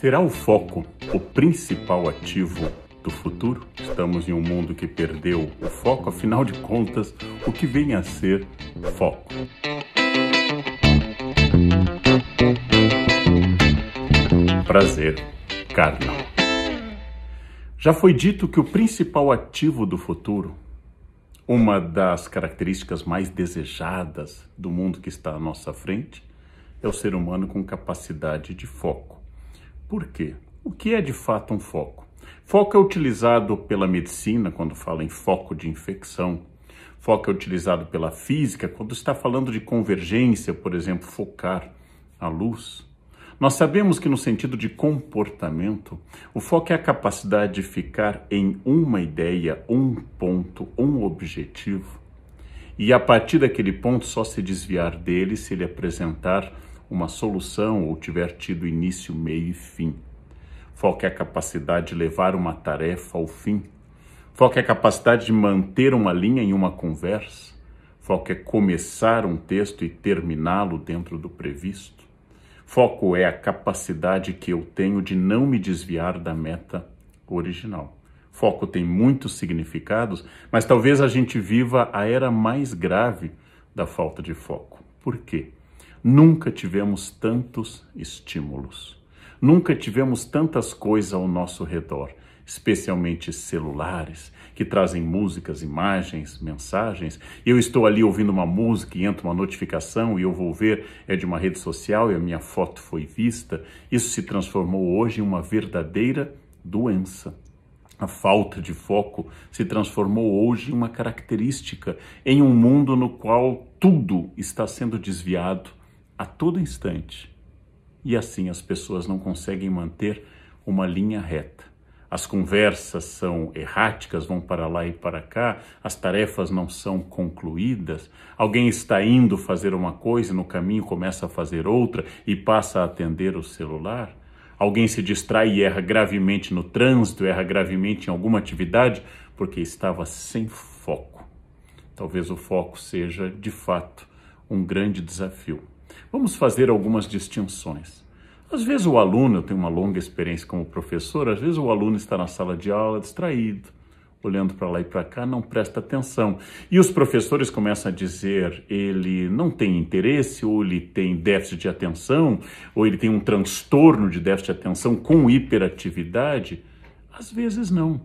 Será o foco o principal ativo do futuro? Estamos em um mundo que perdeu o foco, afinal de contas, o que vem a ser foco? Prazer, carnal. Já foi dito que o principal ativo do futuro, uma das características mais desejadas do mundo que está à nossa frente, é o ser humano com capacidade de foco. Por quê? O que é de fato um foco? Foco é utilizado pela medicina quando fala em foco de infecção. Foco é utilizado pela física quando está falando de convergência, por exemplo, focar a luz. Nós sabemos que, no sentido de comportamento, o foco é a capacidade de ficar em uma ideia, um ponto, um objetivo. E a partir daquele ponto, só se desviar dele se ele apresentar uma solução ou tiver tido início, meio e fim. foco é a capacidade de levar uma tarefa ao fim. foco é a capacidade de manter uma linha em uma conversa. Foco é começar um texto e terminá-lo dentro do previsto. Foco é a capacidade que eu tenho de não me desviar da meta original. Foco tem muitos significados, mas talvez a gente viva a era mais grave da falta de foco. Por quê? Nunca tivemos tantos estímulos. Nunca tivemos tantas coisas ao nosso redor, especialmente celulares, que trazem músicas, imagens, mensagens. Eu estou ali ouvindo uma música e entra uma notificação e eu vou ver, é de uma rede social e a minha foto foi vista. Isso se transformou hoje em uma verdadeira doença. A falta de foco se transformou hoje em uma característica, em um mundo no qual tudo está sendo desviado a todo instante. E assim as pessoas não conseguem manter uma linha reta. As conversas são erráticas, vão para lá e para cá, as tarefas não são concluídas, alguém está indo fazer uma coisa e no caminho começa a fazer outra e passa a atender o celular. Alguém se distrai e erra gravemente no trânsito, erra gravemente em alguma atividade porque estava sem foco. Talvez o foco seja, de fato, um grande desafio. Vamos fazer algumas distinções. Às vezes o aluno, eu tenho uma longa experiência como professor, às vezes o aluno está na sala de aula distraído, olhando para lá e para cá, não presta atenção. E os professores começam a dizer: ele não tem interesse, ou ele tem déficit de atenção, ou ele tem um transtorno de déficit de atenção com hiperatividade. Às vezes não.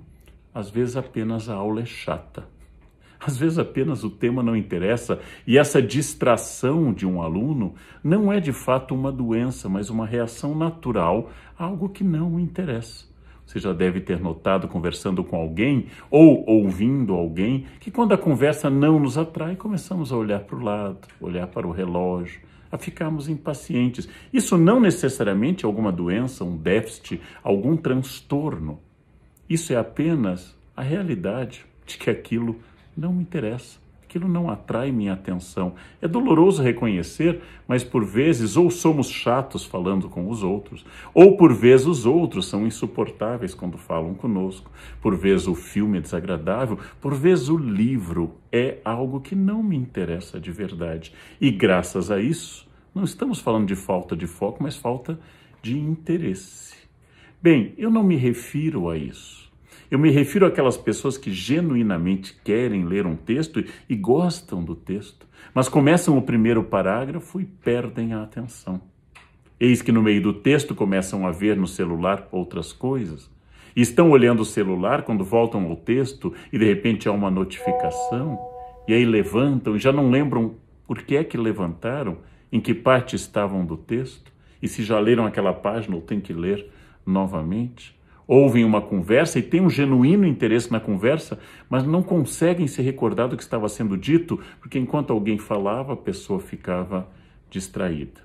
Às vezes apenas a aula é chata. Às vezes apenas o tema não interessa e essa distração de um aluno não é de fato uma doença, mas uma reação natural a algo que não interessa. Você já deve ter notado conversando com alguém ou ouvindo alguém que quando a conversa não nos atrai, começamos a olhar para o lado, olhar para o relógio, a ficarmos impacientes. Isso não necessariamente é alguma doença, um déficit, algum transtorno. Isso é apenas a realidade de que aquilo não me interessa. Aquilo não atrai minha atenção. É doloroso reconhecer, mas por vezes ou somos chatos falando com os outros, ou por vezes os outros são insuportáveis quando falam conosco, por vezes o filme é desagradável, por vezes o livro é algo que não me interessa de verdade. E graças a isso, não estamos falando de falta de foco, mas falta de interesse. Bem, eu não me refiro a isso. Eu me refiro àquelas pessoas que genuinamente querem ler um texto e gostam do texto, mas começam o primeiro parágrafo e perdem a atenção. Eis que no meio do texto começam a ver no celular outras coisas. E estão olhando o celular quando voltam ao texto e de repente há uma notificação. E aí levantam e já não lembram por que é que levantaram, em que parte estavam do texto e se já leram aquela página ou têm que ler novamente ouvem uma conversa e têm um genuíno interesse na conversa, mas não conseguem se recordar do que estava sendo dito, porque enquanto alguém falava, a pessoa ficava distraída.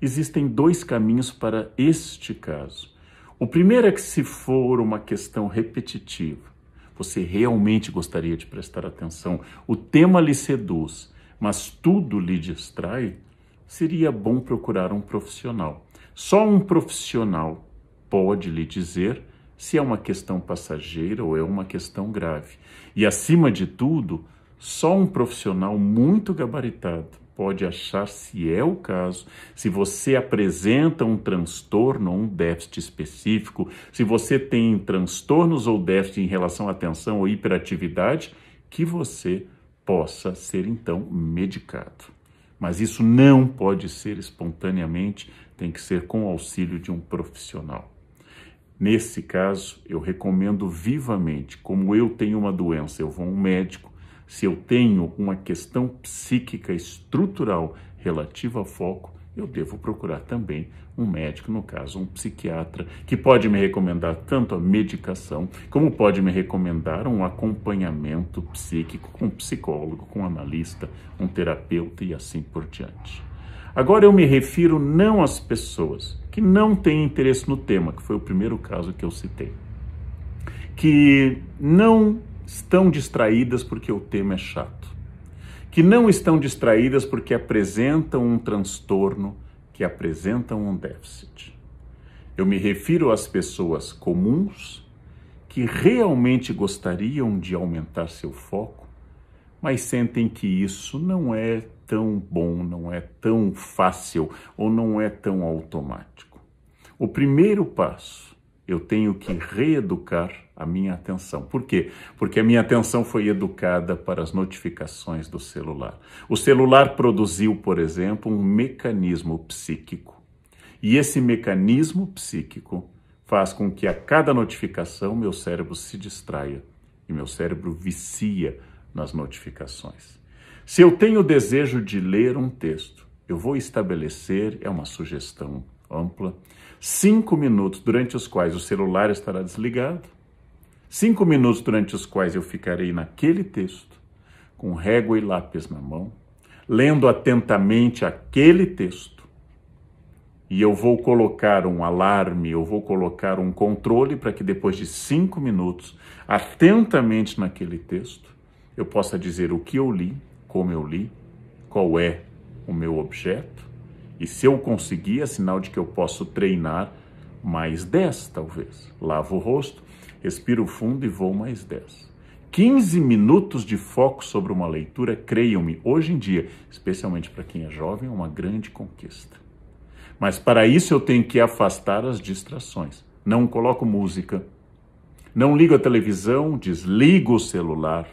Existem dois caminhos para este caso. O primeiro é que, se for uma questão repetitiva, você realmente gostaria de prestar atenção, o tema lhe seduz, mas tudo lhe distrai, seria bom procurar um profissional. Só um profissional pode lhe dizer se é uma questão passageira ou é uma questão grave. E, acima de tudo, só um profissional muito gabaritado pode achar se é o caso, se você apresenta um transtorno ou um déficit específico, se você tem transtornos ou déficit em relação à atenção ou hiperatividade, que você possa ser então medicado. Mas isso não pode ser espontaneamente, tem que ser com o auxílio de um profissional. Nesse caso, eu recomendo vivamente, como eu tenho uma doença, eu vou a um médico, se eu tenho uma questão psíquica estrutural relativa a foco, eu devo procurar também um médico, no caso, um psiquiatra, que pode me recomendar tanto a medicação, como pode me recomendar um acompanhamento psíquico com um psicólogo, com um analista, um terapeuta e assim por diante. Agora eu me refiro não às pessoas que não têm interesse no tema, que foi o primeiro caso que eu citei, que não estão distraídas porque o tema é chato, que não estão distraídas porque apresentam um transtorno, que apresentam um déficit. Eu me refiro às pessoas comuns que realmente gostariam de aumentar seu foco mas sentem que isso não é tão bom, não é tão fácil ou não é tão automático. O primeiro passo, eu tenho que reeducar a minha atenção. Por quê? Porque a minha atenção foi educada para as notificações do celular. O celular produziu, por exemplo, um mecanismo psíquico. E esse mecanismo psíquico faz com que a cada notificação meu cérebro se distraia e meu cérebro vicia nas notificações. Se eu tenho desejo de ler um texto, eu vou estabelecer, é uma sugestão ampla, cinco minutos durante os quais o celular estará desligado, cinco minutos durante os quais eu ficarei naquele texto, com régua e lápis na mão, lendo atentamente aquele texto. E eu vou colocar um alarme, eu vou colocar um controle para que depois de cinco minutos, atentamente naquele texto, eu possa dizer o que eu li, como eu li, qual é o meu objeto, e se eu conseguir, é sinal de que eu posso treinar mais 10, talvez. Lavo o rosto, respiro fundo e vou mais 10. 15 minutos de foco sobre uma leitura, creiam-me, hoje em dia, especialmente para quem é jovem, é uma grande conquista. Mas para isso eu tenho que afastar as distrações. Não coloco música, não ligo a televisão, desligo o celular,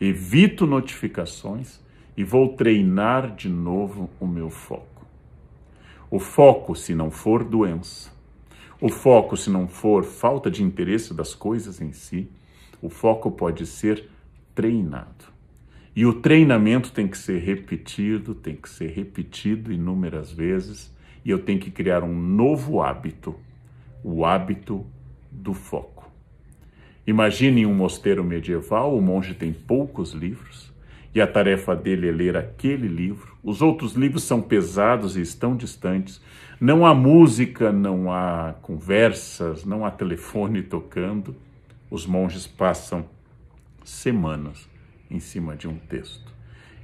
evito notificações e vou treinar de novo o meu foco. O foco, se não for doença, o foco, se não for falta de interesse das coisas em si, o foco pode ser treinado. E o treinamento tem que ser repetido, tem que ser repetido inúmeras vezes, e eu tenho que criar um novo hábito, o hábito do foco. Imagine um mosteiro medieval, o monge tem poucos livros e a tarefa dele é ler aquele livro. Os outros livros são pesados e estão distantes. Não há música, não há conversas, não há telefone tocando. Os monges passam semanas em cima de um texto.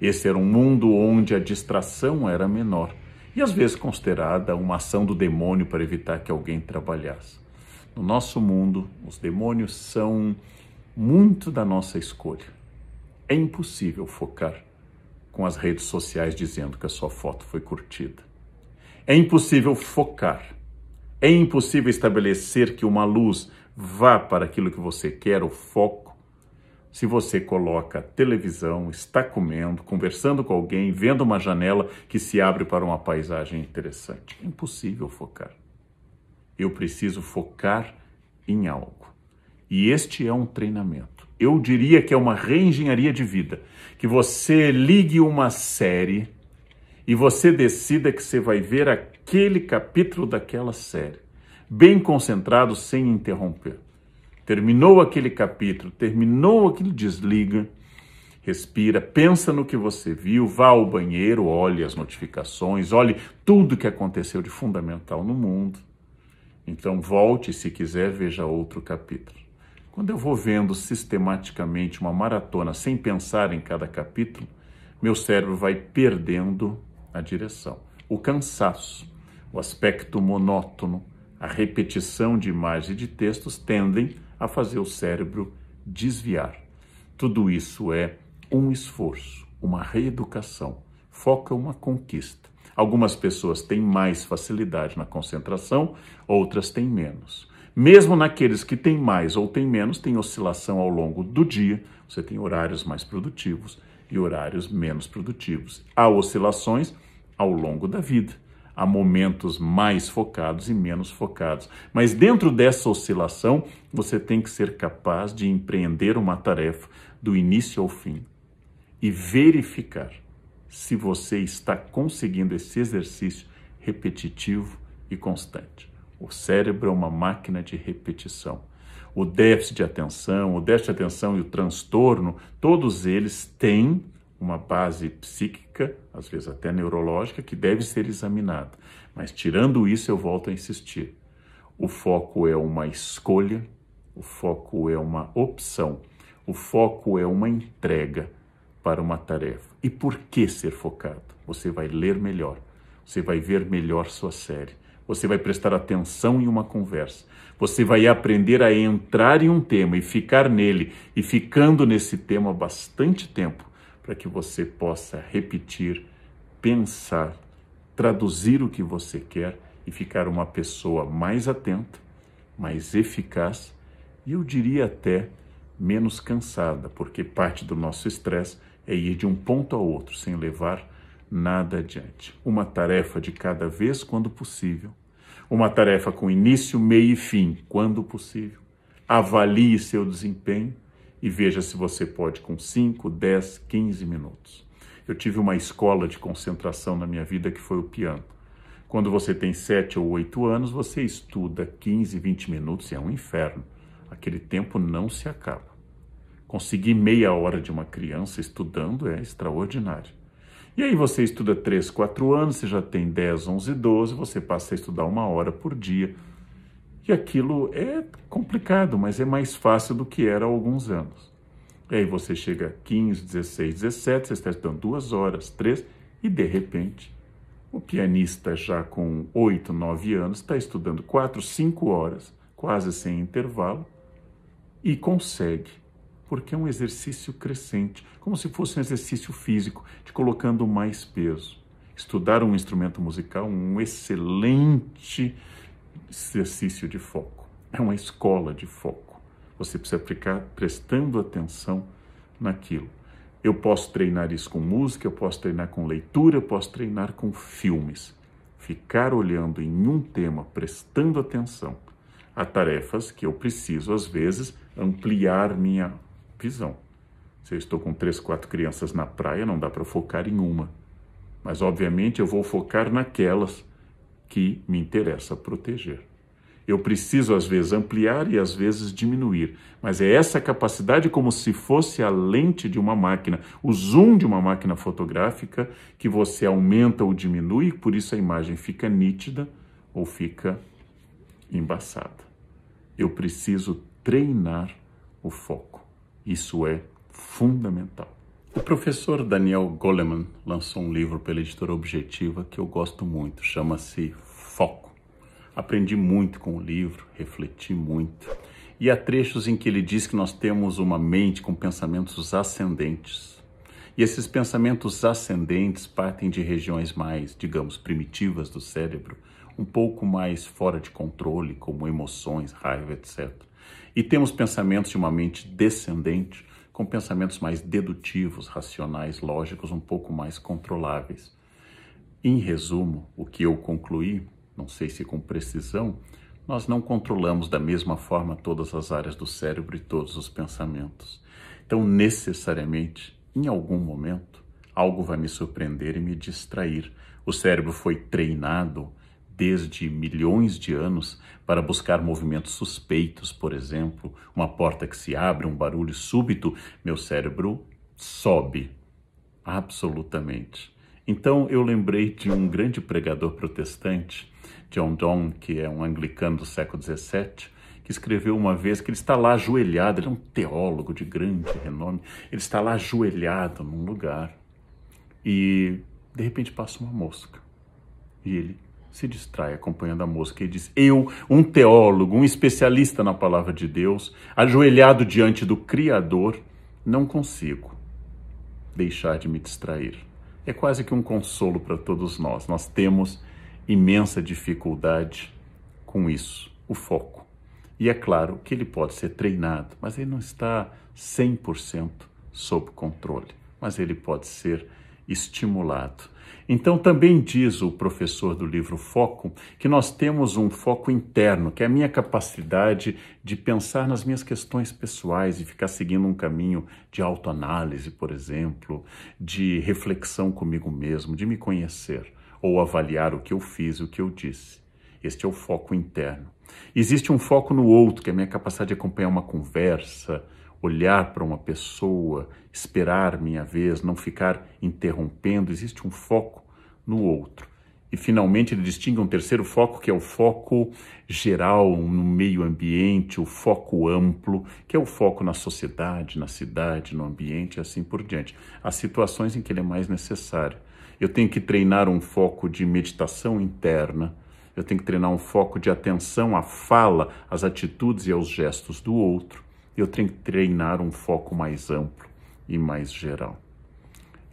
Esse era um mundo onde a distração era menor e às vezes considerada uma ação do demônio para evitar que alguém trabalhasse. No nosso mundo, os demônios são muito da nossa escolha. É impossível focar com as redes sociais dizendo que a sua foto foi curtida. É impossível focar. É impossível estabelecer que uma luz vá para aquilo que você quer, o foco, se você coloca a televisão, está comendo, conversando com alguém, vendo uma janela que se abre para uma paisagem interessante. É impossível focar. Eu preciso focar em algo. E este é um treinamento. Eu diria que é uma reengenharia de vida, que você ligue uma série e você decida que você vai ver aquele capítulo daquela série, bem concentrado, sem interromper. Terminou aquele capítulo, terminou aquilo, desliga, respira, pensa no que você viu, vá ao banheiro, olhe as notificações, olhe tudo que aconteceu de fundamental no mundo. Então volte se quiser, veja outro capítulo. Quando eu vou vendo sistematicamente uma maratona sem pensar em cada capítulo, meu cérebro vai perdendo a direção. O cansaço, o aspecto monótono, a repetição de imagens e de textos tendem a fazer o cérebro desviar. Tudo isso é um esforço, uma reeducação. Foca uma conquista. Algumas pessoas têm mais facilidade na concentração, outras têm menos. Mesmo naqueles que têm mais ou têm menos, tem oscilação ao longo do dia. Você tem horários mais produtivos e horários menos produtivos. Há oscilações ao longo da vida. Há momentos mais focados e menos focados. Mas dentro dessa oscilação, você tem que ser capaz de empreender uma tarefa do início ao fim e verificar se você está conseguindo esse exercício repetitivo e constante. O cérebro é uma máquina de repetição. O déficit de atenção, o déficit de atenção e o transtorno, todos eles têm uma base psíquica, às vezes até neurológica, que deve ser examinada. Mas tirando isso, eu volto a insistir. O foco é uma escolha, o foco é uma opção, o foco é uma entrega para uma tarefa. E por que ser focado? Você vai ler melhor, você vai ver melhor sua série, você vai prestar atenção em uma conversa, você vai aprender a entrar em um tema e ficar nele, e ficando nesse tema bastante tempo, para que você possa repetir, pensar, traduzir o que você quer e ficar uma pessoa mais atenta, mais eficaz e eu diria até menos cansada, porque parte do nosso estresse é ir de um ponto a outro sem levar nada adiante. Uma tarefa de cada vez quando possível. Uma tarefa com início, meio e fim quando possível. Avalie seu desempenho e veja se você pode com 5, 10, 15 minutos. Eu tive uma escola de concentração na minha vida que foi o piano. Quando você tem 7 ou 8 anos, você estuda 15, 20 minutos e é um inferno. Aquele tempo não se acaba. Conseguir meia hora de uma criança estudando é extraordinário. E aí você estuda 3, 4 anos, você já tem 10, 11, 12, você passa a estudar uma hora por dia. E aquilo é complicado, mas é mais fácil do que era há alguns anos. E aí você chega a 15, 16, 17, você está estudando duas horas, três, e de repente o pianista já com 8, 9 anos está estudando 4, 5 horas, quase sem intervalo, e consegue porque é um exercício crescente, como se fosse um exercício físico, te colocando mais peso. Estudar um instrumento musical é um excelente exercício de foco, é uma escola de foco. Você precisa ficar prestando atenção naquilo. Eu posso treinar isso com música, eu posso treinar com leitura, eu posso treinar com filmes. Ficar olhando em um tema, prestando atenção. Há tarefas que eu preciso, às vezes, ampliar minha visão. Se eu estou com três, quatro crianças na praia, não dá para focar em uma. Mas, obviamente, eu vou focar naquelas que me interessa proteger. Eu preciso, às vezes, ampliar e, às vezes, diminuir. Mas é essa capacidade, como se fosse a lente de uma máquina, o zoom de uma máquina fotográfica, que você aumenta ou diminui, por isso a imagem fica nítida ou fica embaçada. Eu preciso treinar o foco. Isso é fundamental. O professor Daniel Goleman lançou um livro pela editora Objetiva que eu gosto muito, chama-se Foco. Aprendi muito com o livro, refleti muito. E há trechos em que ele diz que nós temos uma mente com pensamentos ascendentes. E esses pensamentos ascendentes partem de regiões mais, digamos, primitivas do cérebro, um pouco mais fora de controle, como emoções, raiva, etc. E temos pensamentos de uma mente descendente, com pensamentos mais dedutivos, racionais, lógicos, um pouco mais controláveis. Em resumo, o que eu concluí, não sei se com precisão, nós não controlamos da mesma forma todas as áreas do cérebro e todos os pensamentos. Então, necessariamente, em algum momento, algo vai me surpreender e me distrair. O cérebro foi treinado desde milhões de anos para buscar movimentos suspeitos, por exemplo, uma porta que se abre, um barulho súbito, meu cérebro sobe absolutamente. Então eu lembrei de um grande pregador protestante, John Donne, que é um anglicano do século XVII, que escreveu uma vez que ele está lá ajoelhado, ele é um teólogo de grande renome, ele está lá ajoelhado num lugar e de repente passa uma mosca e ele se distrai acompanhando a música e diz: Eu, um teólogo, um especialista na palavra de Deus, ajoelhado diante do Criador, não consigo deixar de me distrair. É quase que um consolo para todos nós. Nós temos imensa dificuldade com isso, o foco. E é claro que ele pode ser treinado, mas ele não está 100% sob controle, mas ele pode ser estimulado então, também diz o professor do livro Foco que nós temos um foco interno, que é a minha capacidade de pensar nas minhas questões pessoais e ficar seguindo um caminho de autoanálise, por exemplo, de reflexão comigo mesmo, de me conhecer ou avaliar o que eu fiz e o que eu disse. Este é o foco interno. Existe um foco no outro, que é a minha capacidade de acompanhar uma conversa, olhar para uma pessoa, esperar minha vez, não ficar interrompendo. Existe um foco no outro. E finalmente ele distingue um terceiro foco, que é o foco geral no meio ambiente, o foco amplo, que é o foco na sociedade, na cidade, no ambiente e assim por diante. As situações em que ele é mais necessário. Eu tenho que treinar um foco de meditação interna, eu tenho que treinar um foco de atenção à fala, às atitudes e aos gestos do outro eu tenho que treinar um foco mais amplo e mais geral.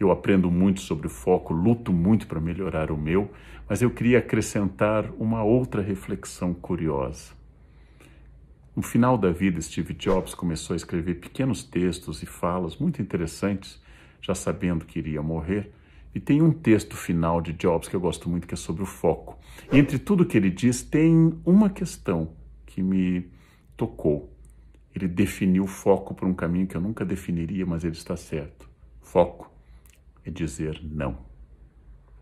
Eu aprendo muito sobre o foco, luto muito para melhorar o meu, mas eu queria acrescentar uma outra reflexão curiosa. No final da vida, Steve Jobs começou a escrever pequenos textos e falas muito interessantes, já sabendo que iria morrer. E tem um texto final de Jobs que eu gosto muito, que é sobre o foco. E entre tudo que ele diz, tem uma questão que me tocou. Ele definiu o foco para um caminho que eu nunca definiria, mas ele está certo. Foco é dizer não.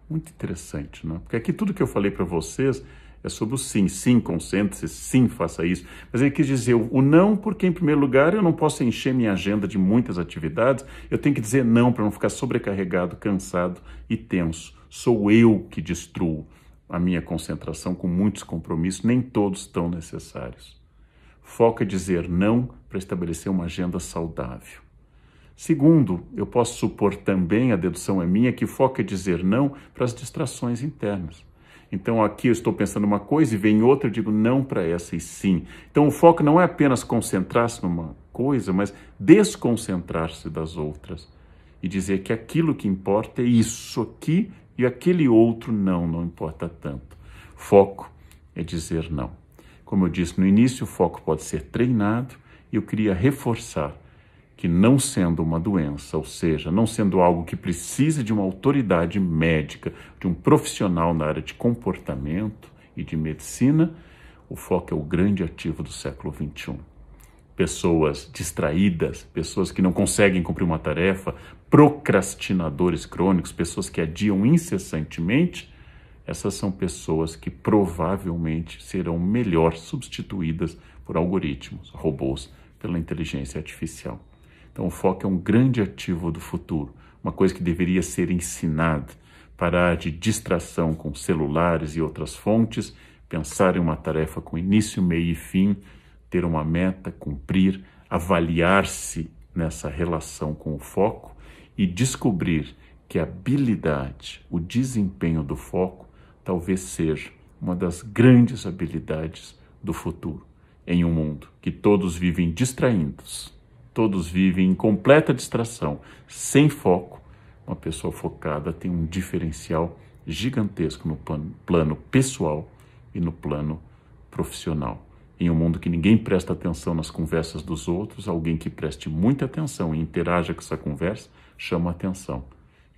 Muito interessante, é? Porque aqui tudo que eu falei para vocês é sobre o sim. Sim, concentre-se, sim, faça isso. Mas ele quis dizer o não, porque, em primeiro lugar, eu não posso encher minha agenda de muitas atividades. Eu tenho que dizer não para não ficar sobrecarregado, cansado e tenso. Sou eu que destruo a minha concentração com muitos compromissos, nem todos tão necessários. Foco é dizer não para estabelecer uma agenda saudável. Segundo, eu posso supor também, a dedução é minha, que foco é dizer não para as distrações internas. Então aqui eu estou pensando uma coisa e vem outra, eu digo não para essa e sim. Então o foco não é apenas concentrar-se numa coisa, mas desconcentrar-se das outras e dizer que aquilo que importa é isso aqui e aquele outro não, não importa tanto. Foco é dizer não. Como eu disse no início, o foco pode ser treinado e eu queria reforçar que, não sendo uma doença, ou seja, não sendo algo que precise de uma autoridade médica, de um profissional na área de comportamento e de medicina, o foco é o grande ativo do século XXI. Pessoas distraídas, pessoas que não conseguem cumprir uma tarefa, procrastinadores crônicos, pessoas que adiam incessantemente essas são pessoas que provavelmente serão melhor substituídas por algoritmos, robôs, pela inteligência artificial. Então, o foco é um grande ativo do futuro, uma coisa que deveria ser ensinada. Parar de distração com celulares e outras fontes, pensar em uma tarefa com início, meio e fim, ter uma meta, cumprir, avaliar-se nessa relação com o foco e descobrir que a habilidade, o desempenho do foco talvez seja uma das grandes habilidades do futuro em um mundo que todos vivem distraídos, todos vivem em completa distração, sem foco. Uma pessoa focada tem um diferencial gigantesco no plano, pessoal e no plano profissional. Em um mundo que ninguém presta atenção nas conversas dos outros, alguém que preste muita atenção e interaja com essa conversa chama atenção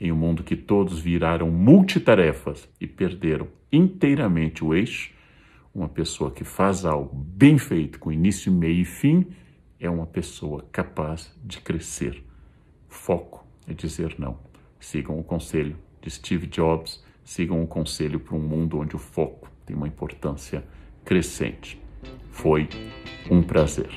em um mundo que todos viraram multitarefas e perderam inteiramente o eixo, uma pessoa que faz algo bem feito, com início, meio e fim, é uma pessoa capaz de crescer. Foco é dizer não. Sigam o conselho de Steve Jobs, sigam o conselho para um mundo onde o foco tem uma importância crescente. Foi um prazer.